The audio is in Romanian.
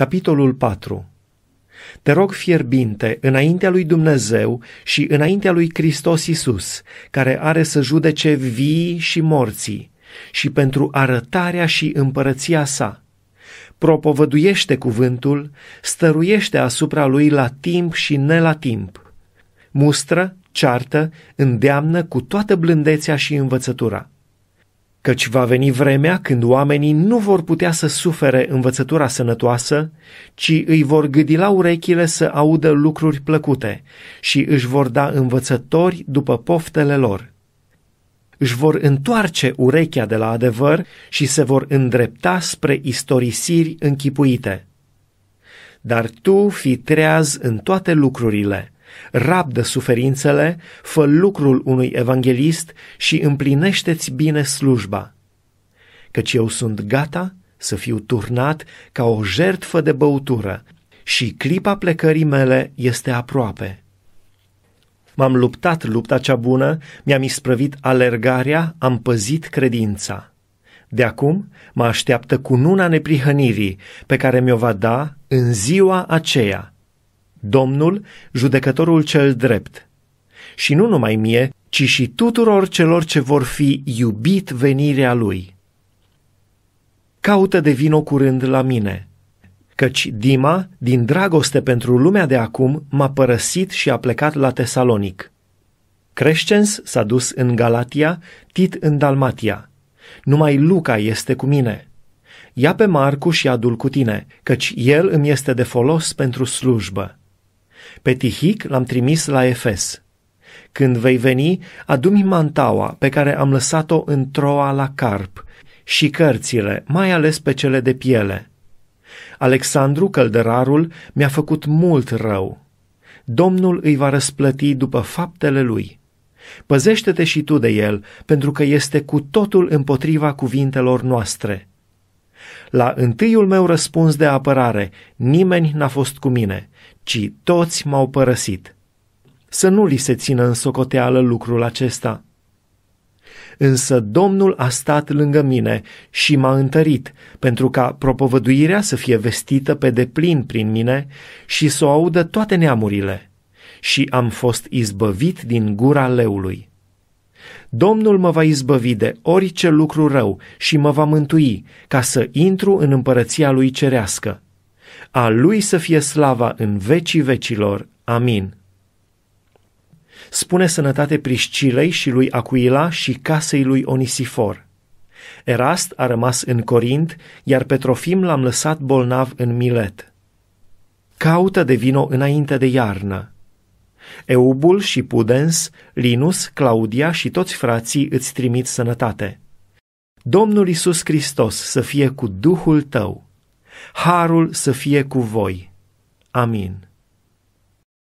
Capitolul 4 Te rog fierbinte, înaintea lui Dumnezeu și înaintea lui Hristos Isus, care are să judece vii și morții, și pentru arătarea și împărăția sa. Propovăduiește cuvântul, stăruiește asupra lui la timp și ne la timp. Mustră, ceartă, îndeamnă cu toată blândețea și învățătura căci va veni vremea când oamenii nu vor putea să sufere învățătura sănătoasă, ci îi vor gâdi la urechile să audă lucruri plăcute și își vor da învățători după poftele lor. Își vor întoarce urechea de la adevăr și se vor îndrepta spre istorisiri închipuite. Dar tu fi treaz în toate lucrurile – Rabdă suferințele, fă lucrul unui evanghelist și împlinește-ți bine slujba, căci eu sunt gata să fiu turnat ca o jertfă de băutură și clipa plecării mele este aproape. M-am luptat lupta cea bună, mi-am isprăvit alergarea, am păzit credința. De acum mă așteaptă cununa neprihănirii pe care mi-o va da în ziua aceea, Domnul, judecătorul cel drept. Și nu numai mie, ci și tuturor celor ce vor fi iubit venirea lui. Caută de vino curând la mine, căci Dima, din dragoste pentru lumea de acum, m-a părăsit și a plecat la Tesalonic. Crescens s-a dus în Galatia, Tit în Dalmatia. Numai Luca este cu mine. Ia pe Marcu și adul cu tine, căci el îmi este de folos pentru slujbă. Pe Tihic l-am trimis la Efes. Când vei veni, adumi mantaua pe care am lăsat-o în troa la carp și cărțile, mai ales pe cele de piele. Alexandru călderarul, mi-a făcut mult rău. Domnul îi va răsplăti după faptele lui. Păzește-te și tu de el, pentru că este cu totul împotriva cuvintelor noastre. La întâiul meu răspuns de apărare, nimeni n-a fost cu mine, ci toți m-au părăsit. Să nu li se țină în socoteală lucrul acesta. Însă Domnul a stat lângă mine și m-a întărit, pentru ca propovăduirea să fie vestită pe deplin prin mine și să o audă toate neamurile. Și am fost izbăvit din gura leului. Domnul mă va izbăvi de orice lucru rău și mă va mântui, ca să intru în împărăția lui cerească. A lui să fie slava în vecii vecilor. Amin. Spune sănătate Priscilei și lui Acuila și casei lui Onisifor. Erast a rămas în Corint, iar Petrofim l-am lăsat bolnav în Milet. Caută de vino înainte de iarnă. Eubul și Pudens, Linus, Claudia și toți frații îți trimit sănătate. Domnul Isus Hristos să fie cu Duhul tău. Harul să fie cu voi. Amin.